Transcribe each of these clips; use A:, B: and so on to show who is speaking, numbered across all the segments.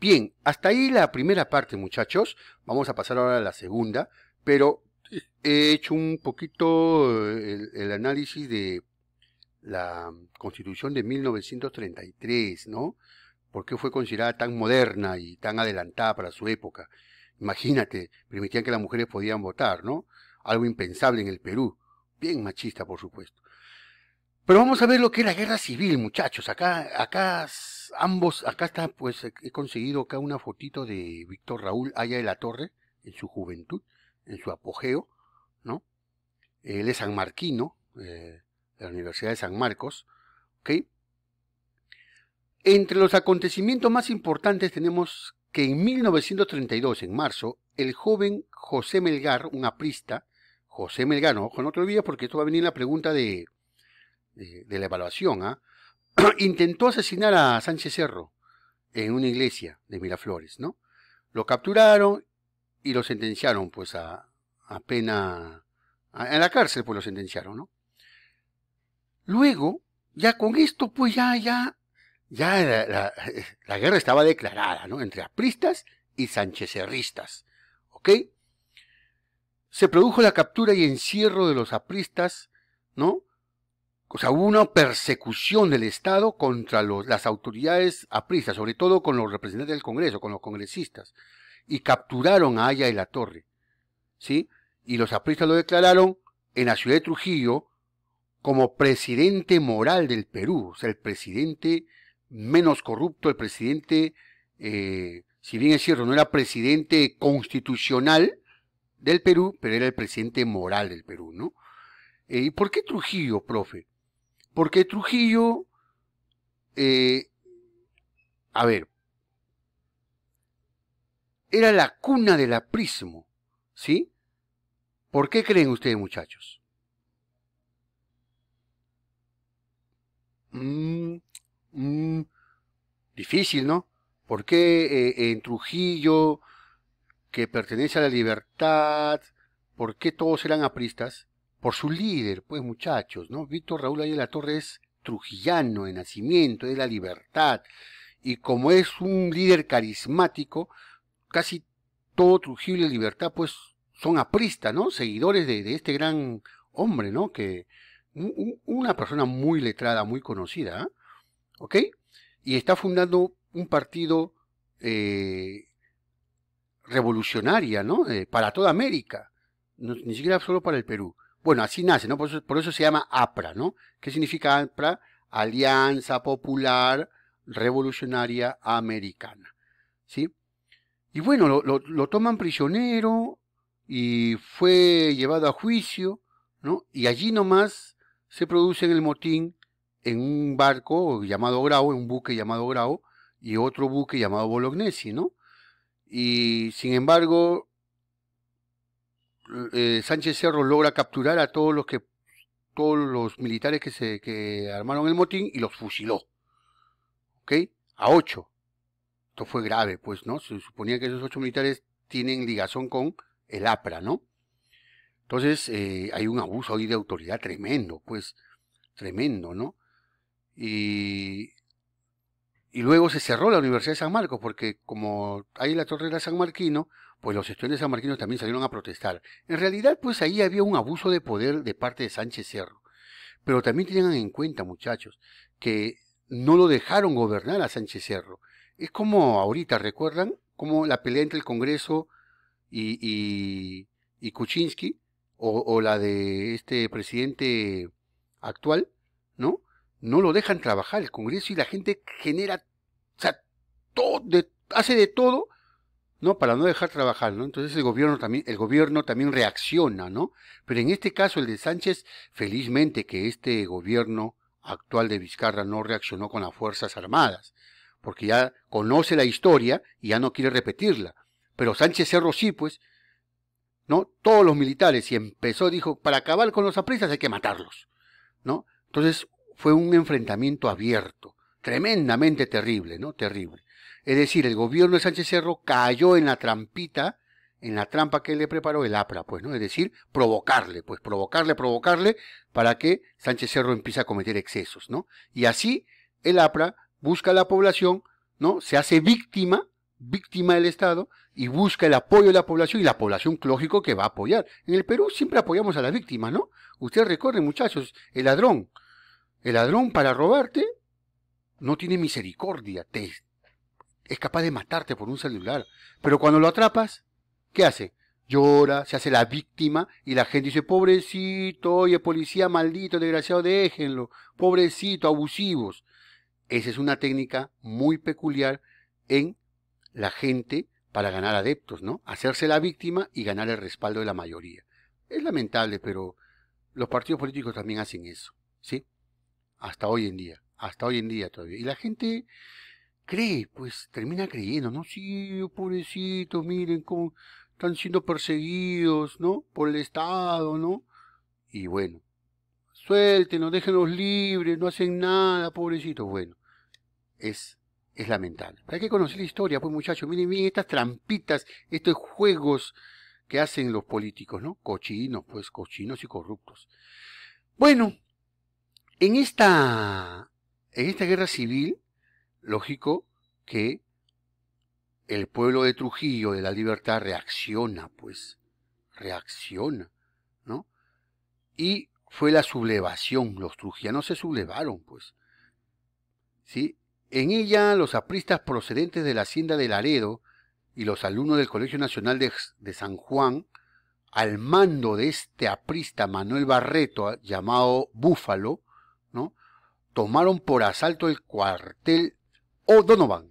A: Bien, hasta ahí la primera parte, muchachos. Vamos a pasar ahora a la segunda, pero eh, he hecho un poquito eh, el, análisis de la Constitución de 1933, ¿no? ¿Por qué fue considerada tan moderna y tan adelantada para su época? Imagínate, permitían que las mujeres podían votar, ¿no? Algo impensable en el Perú. Bien machista, por supuesto. Pero vamos a ver lo que es la guerra civil, muchachos. Acá, acá pues, ambos, acá está, pues he conseguido acá una fotito de Víctor Raúl Haya de la Torre en su juventud, en su apogeo, ¿no? Él es sanmarquino, eh, de la Universidad de San Marcos, ¿ok? Entre los acontecimientos más importantes tenemos que en 1932, en marzo, el joven José Melgar, un aprista, José Melgar, no, no te olvides porque esto va a venir la pregunta de, de, la evaluación, ¿ah? intentó asesinar a Sánchez Cerro en una iglesia de Miraflores, ¿no? Lo capturaron y lo sentenciaron, pues, a, pena, en la cárcel, pues, lo sentenciaron, ¿no? Luego, ya con esto, pues, ya, ya, ya la, guerra estaba declarada, ¿no? Entre apristas y sanchecerristas, ¿ok? Se produjo la captura y encierro de los apristas, ¿no? o sea, hubo una persecución del Estado contra las autoridades apristas, sobre todo con los representantes del Congreso, con los congresistas, y capturaron a Aya de la Torre, ¿sí? Y los apristas lo declararon en la ciudad de Trujillo como presidente moral del Perú, o sea, el presidente menos corrupto, el presidente, eh, si bien es cierto, no era presidente constitucional del Perú, pero era el presidente moral del Perú, ¿no? Eh, ¿Y por qué Trujillo, profe? Porque Trujillo, eh, a ver, era la cuna del aprismo, ¿sí? ¿Por qué creen ustedes, muchachos? Mm, mm, difícil, ¿no? ¿Por qué eh, en Trujillo, que pertenece a la libertad, por qué todos eran apristas? por su líder, pues muchachos, ¿no? Víctor Raúl Ayala Torre es trujillano de nacimiento, de la libertad, y como es un líder carismático, casi todo Trujillo y Libertad, pues son apristas, ¿no? Seguidores de, este gran hombre, ¿no? Que una persona muy letrada, muy conocida, ¿ah? ¿ok? Y está fundando un partido revolucionario, eh, revolucionaria, ¿no? Eh, para toda América, ni siquiera solo para el Perú bueno, así nace, ¿no? Por eso, se llama APRA, ¿no? ¿Qué significa APRA? Alianza Popular Revolucionaria Americana, ¿sí? Y bueno, lo, toman prisionero y fue llevado a juicio, ¿no? Y allí nomás se produce el motín en un barco llamado Grau, en un buque llamado Grau, y otro buque llamado Bolognesi, ¿no? Y sin embargo, eh, Sánchez Cerro logra capturar a todos los que todos los militares que se armaron el motín y los fusiló. ¿Ok? A ocho. Esto fue grave, pues, ¿no? Se suponía que esos ocho militares tienen ligazón con el APRA, ¿no? Entonces, eh, hay un abuso hoy de autoridad tremendo, pues, tremendo, ¿no? Y y luego se cerró la Universidad de San Marcos, porque como hay la torre de San Marquino, pues los estudiantes de San Marquino también salieron a protestar. En realidad, pues ahí había un abuso de poder de parte de Sánchez Cerro. Pero también tengan en cuenta, muchachos, que no lo dejaron gobernar a Sánchez Cerro. Es como ahorita, ¿recuerdan? Como la pelea entre el Congreso y, y, y Kuczynski, o la de este presidente actual, ¿no? no lo dejan trabajar el Congreso y la gente genera, o sea, todo, hace de todo, ¿no? Para no dejar trabajar, ¿no? Entonces el gobierno también, el gobierno también reacciona, ¿no? Pero en este caso el de Sánchez, felizmente que este gobierno actual de Vizcarra no reaccionó con las Fuerzas Armadas, porque ya conoce la historia y ya no quiere repetirla. Pero Sánchez Cerro sí, pues, ¿no? Todos los militares, y empezó, dijo, para acabar con los apresas hay que matarlos, ¿no? Entonces fue un enfrentamiento abierto, tremendamente terrible, ¿no? Terrible. Es decir, el gobierno de Sánchez Cerro cayó en la trampita, en la trampa que le preparó el APRA, pues, ¿no? Es decir, provocarle, pues provocarle, provocarle, para que Sánchez Cerro empiece a cometer excesos, ¿no? Y así el APRA busca a la población, ¿no? Se hace víctima, víctima del Estado, y busca el apoyo de la población y la población, lógico, que va a apoyar. En el Perú siempre apoyamos a la víctima, ¿no? Usted recorre muchachos, el ladrón, el ladrón para robarte no tiene misericordia, te, es capaz de matarte por un celular. Pero cuando lo atrapas, ¿qué hace? Llora, se hace la víctima y la gente dice, pobrecito, oye, policía maldito, desgraciado, déjenlo, pobrecito, abusivos. Esa es una técnica muy peculiar en la gente para ganar adeptos, ¿no? Hacerse la víctima y ganar el respaldo de la mayoría. Es lamentable, pero los partidos políticos también hacen eso, ¿sí? hasta hoy en día, hasta hoy en día todavía. Y la gente cree, pues termina creyendo, ¿no? Sí, oh, pobrecitos, miren cómo están siendo perseguidos, ¿no? Por el Estado, ¿no? Y bueno, suéltenos, déjenos libres, no hacen nada, pobrecitos. Bueno, es, es lamentable. hay que conocer la historia, pues muchachos, miren, miren estas trampitas, estos juegos que hacen los políticos, ¿no? Cochinos, pues cochinos y corruptos. Bueno, en esta, en esta guerra civil, lógico que el pueblo de Trujillo, de la libertad, reacciona, pues, reacciona, ¿no? Y fue la sublevación, los trujianos se sublevaron, pues, ¿sí? En ella, los apristas procedentes de la hacienda de Laredo y los alumnos del Colegio Nacional de San Juan, al mando de este aprista Manuel Barreto, llamado Búfalo, tomaron por asalto el cuartel O'Donovan,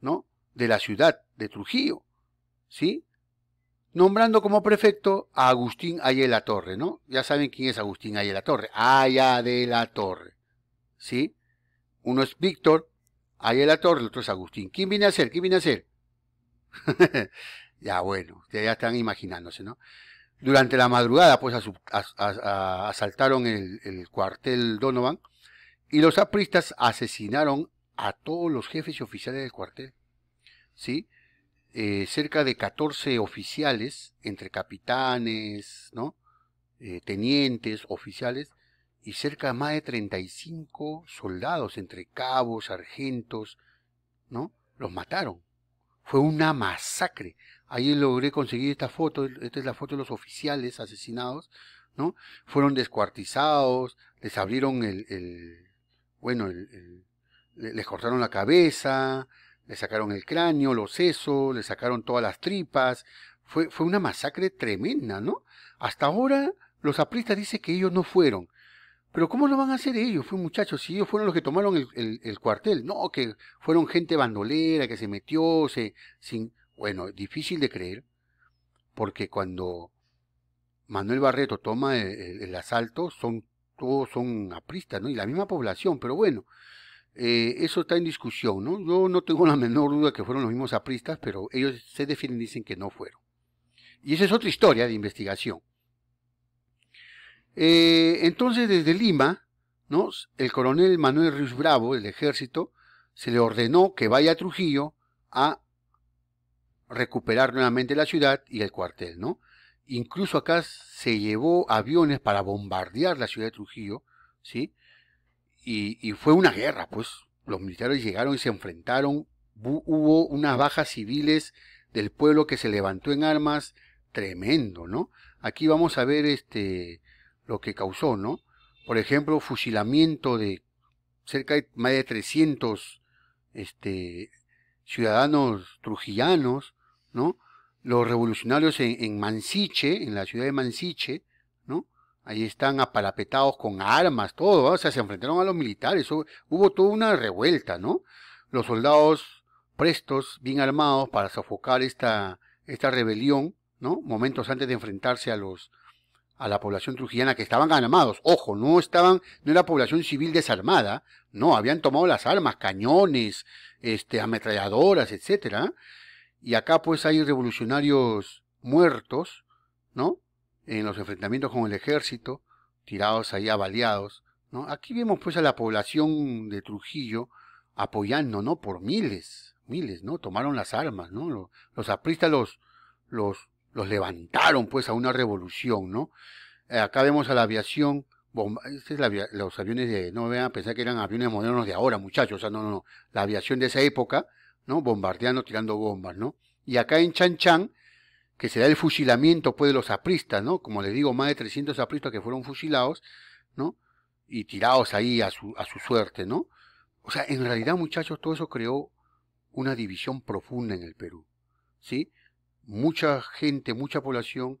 A: ¿no? De la ciudad de Trujillo, ¿sí? Nombrando como prefecto a Agustín Ayela Torre, ¿no? Ya saben quién es Agustín Ayela Torre, Ayela de la Torre, ¿sí? Uno es Víctor Ayela Torre, el otro es Agustín. ¿Quién viene a ser? ¿Quién viene a ser? ya bueno, ya están imaginándose, ¿no? Durante la madrugada, pues asaltaron el, el, cuartel Donovan y los apristas asesinaron a todos los jefes y oficiales del cuartel. ¿Sí? Eh, cerca de 14 oficiales, entre capitanes, ¿no? Eh, tenientes, oficiales, y cerca de más de 35 soldados, entre cabos, sargentos, ¿no? Los mataron. Fue una masacre. Ahí logré conseguir esta foto, esta es la foto de los oficiales asesinados, ¿no? Fueron descuartizados, les abrieron el bueno, el, les cortaron la cabeza, le sacaron el cráneo, los sesos, le sacaron todas las tripas. Fue, fue una masacre tremenda, ¿no? Hasta ahora los apristas dicen que ellos no fueron. Pero ¿cómo lo van a hacer ellos, fue muchachos? Si ellos fueron los que tomaron el, cuartel. No, que fueron gente bandolera, que se metió, se... Sin, bueno, difícil de creer, porque cuando Manuel Barreto toma el asalto, son todos son apristas, ¿no? Y la misma población, pero bueno, eh, eso está en discusión, ¿no? Yo no tengo la menor duda que fueron los mismos apristas, pero ellos se definen y dicen que no fueron. Y esa es otra historia de investigación. Eh, entonces, desde Lima, ¿no? el coronel Manuel Ruiz Bravo, del ejército, se le ordenó que vaya a Trujillo a recuperar nuevamente la ciudad y el cuartel, ¿no? incluso acá se llevó aviones para bombardear la ciudad de Trujillo, ¿sí? Y, fue una guerra, pues los militares llegaron y se enfrentaron, hubo unas bajas civiles del pueblo que se levantó en armas, tremendo, ¿no? Aquí vamos a ver este lo que causó, ¿no? Por ejemplo, fusilamiento de cerca de más de 300 este ciudadanos trujillanos, ¿no? los revolucionarios en, Mansiche, en la ciudad de Mansiche, ¿no? Ahí están apalapetados con armas, todo, o sea, se enfrentaron a los militares, hubo toda una revuelta, ¿no? Los soldados prestos, bien armados para sofocar esta, esta rebelión, ¿no? Momentos antes de enfrentarse a los a la población trujillana que estaban armados, ojo, no estaban, no era población civil desarmada, no, habían tomado las armas, cañones, este, ametralladoras, etcétera, y acá pues hay revolucionarios muertos, ¿no? En los enfrentamientos con el ejército, tirados ahí avaliados, ¿no? Aquí vemos pues a la población de Trujillo apoyando, ¿no? Por miles, miles, ¿no? Tomaron las armas, ¿no? Los, los apristas los, los, levantaron pues a una revolución, ¿no? Eh, acá vemos a la aviación Bomba, los aviones de, no vean pensar que eran aviones modernos de ahora, muchachos, o sea, no, no, no, la aviación de esa época, ¿no? Bombardeando, tirando bombas, ¿no? Y acá en Chan Chan, que se da el fusilamiento pues de los apristas, ¿no? Como les digo, más de 300 apristas que fueron fusilados, ¿no? Y tirados ahí a su, a su suerte, ¿no? O sea, en realidad, muchachos, todo eso creó una división profunda en el Perú, ¿sí? Mucha gente, mucha población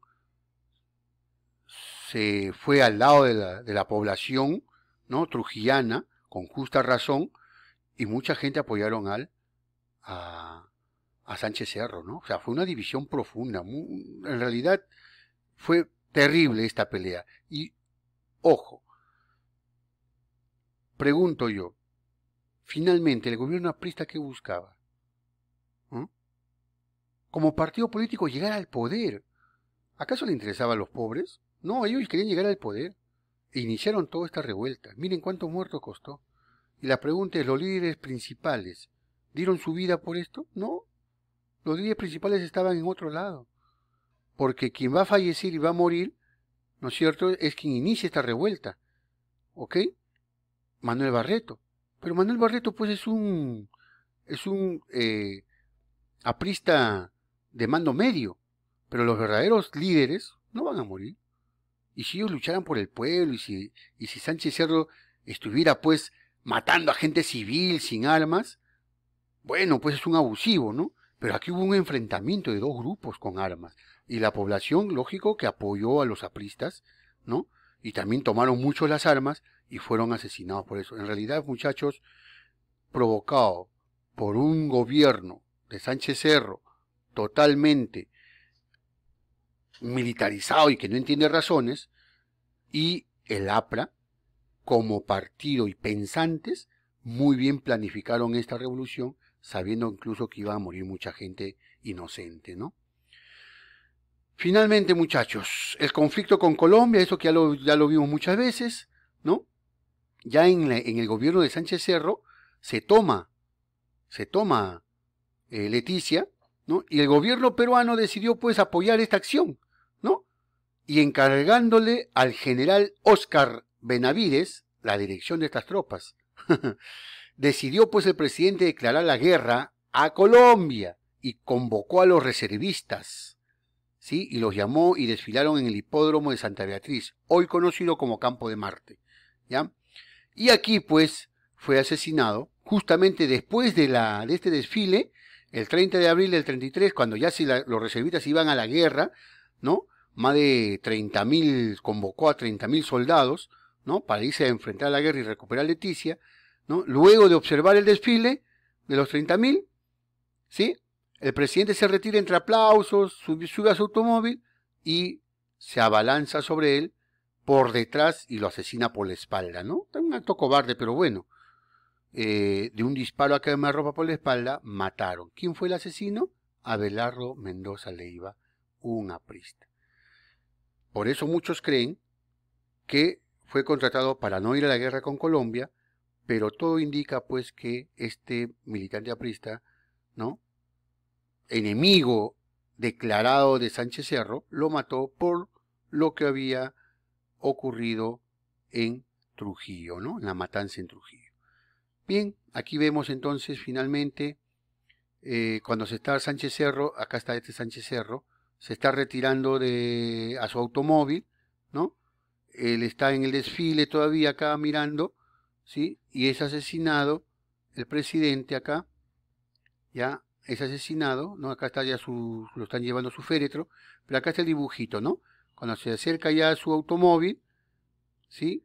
A: se fue al lado de la, de la población, ¿no? Trujillana, con justa razón, y mucha gente apoyaron al a, Sánchez Cerro, ¿no? O sea, fue una división profunda. en realidad fue terrible esta pelea. Y, ojo, pregunto yo, finalmente el gobierno aprista que buscaba? ¿Mm? Como partido político llegar al poder. ¿Acaso le interesaba a los pobres? No, ellos querían llegar al poder. E iniciaron toda esta revuelta. Miren cuánto muerto costó. Y la pregunta es, los líderes principales dieron su vida por esto? No. Los líderes principales estaban en otro lado. Porque quien va a fallecer y va a morir, ¿no es cierto?, es quien inicia esta revuelta. ¿Ok? Manuel Barreto. Pero Manuel Barreto, pues, es un. es un. Eh, aprista de mando medio. Pero los verdaderos líderes no van a morir. Y si ellos lucharan por el pueblo, y si, y si Sánchez Cerro estuviera, pues, matando a gente civil sin armas, bueno, pues es un abusivo, ¿no? Pero aquí hubo un enfrentamiento de dos grupos con armas y la población, lógico, que apoyó a los apristas, ¿no? Y también tomaron mucho las armas y fueron asesinados por eso. En realidad, muchachos, provocado por un gobierno de Sánchez Cerro totalmente militarizado y que no entiende razones, y el APRA, como partido y pensantes, muy bien planificaron esta revolución sabiendo incluso que iba a morir mucha gente inocente, ¿no? Finalmente, muchachos, el conflicto con Colombia, eso que ya lo, vimos muchas veces, ¿no? Ya en, el gobierno de Sánchez Cerro se toma, se toma eh, Leticia, ¿no? Y el gobierno peruano decidió pues apoyar esta acción, ¿no? Y encargándole al general Oscar Benavides la dirección de estas tropas. decidió pues el presidente declarar la guerra a Colombia y convocó a los reservistas, ¿sí? Y los llamó y desfilaron en el hipódromo de Santa Beatriz, hoy conocido como Campo de Marte, ¿ya? Y aquí pues fue asesinado justamente después de, la, de este desfile, el 30 de abril del 33, cuando ya los reservistas iban a la guerra, ¿no? Más de 30.000, convocó a 30.000 soldados, ¿no? Para irse a enfrentar la guerra y recuperar Leticia. Luego de observar el desfile de los 30.000, ¿sí? El presidente se retira entre aplausos, sube, a su automóvil y se abalanza sobre él por detrás y lo asesina por la espalda, ¿no? Un acto cobarde, pero bueno. Eh, de un disparo a ropa por la espalda, mataron. ¿Quién fue el asesino? Abelardo Mendoza Leiva, un aprista. Por eso muchos creen que fue contratado para no ir a la guerra con Colombia, pero todo indica pues que este militante aprista, ¿no? Enemigo declarado de Sánchez Cerro, lo mató por lo que había ocurrido en Trujillo, ¿no? la matanza en Trujillo. Bien, aquí vemos entonces finalmente eh, cuando se está Sánchez Cerro, acá está este Sánchez Cerro, se está retirando de, a su automóvil, ¿no? Él está en el desfile todavía acá mirando, ¿sí? Y es asesinado el presidente acá, ya es asesinado, ¿no? Acá está ya su, lo están llevando su féretro, pero acá está el dibujito, ¿no? Cuando se acerca ya a su automóvil, ¿sí?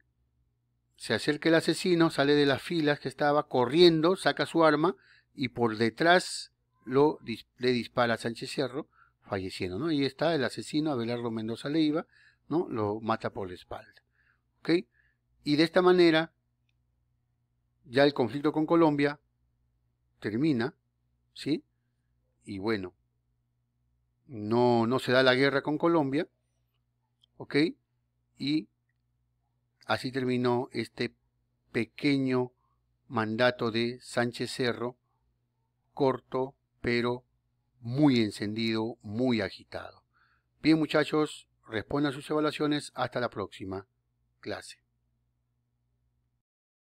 A: Se acerca el asesino, sale de las filas que estaba corriendo, saca su arma y por detrás lo, le dispara a Sánchez Cerro, falleciendo, ¿no? Y está el asesino, Abelardo Mendoza Leiva, ¿no? Lo mata por la espalda, ¿ok? Y de esta manera ya el conflicto con Colombia termina, ¿sí? Y bueno, no, no se da la guerra con Colombia, ¿ok? Y así terminó este pequeño mandato de Sánchez Cerro, corto, pero muy encendido, muy agitado. Bien muchachos, respondan sus evaluaciones. Hasta la próxima clase.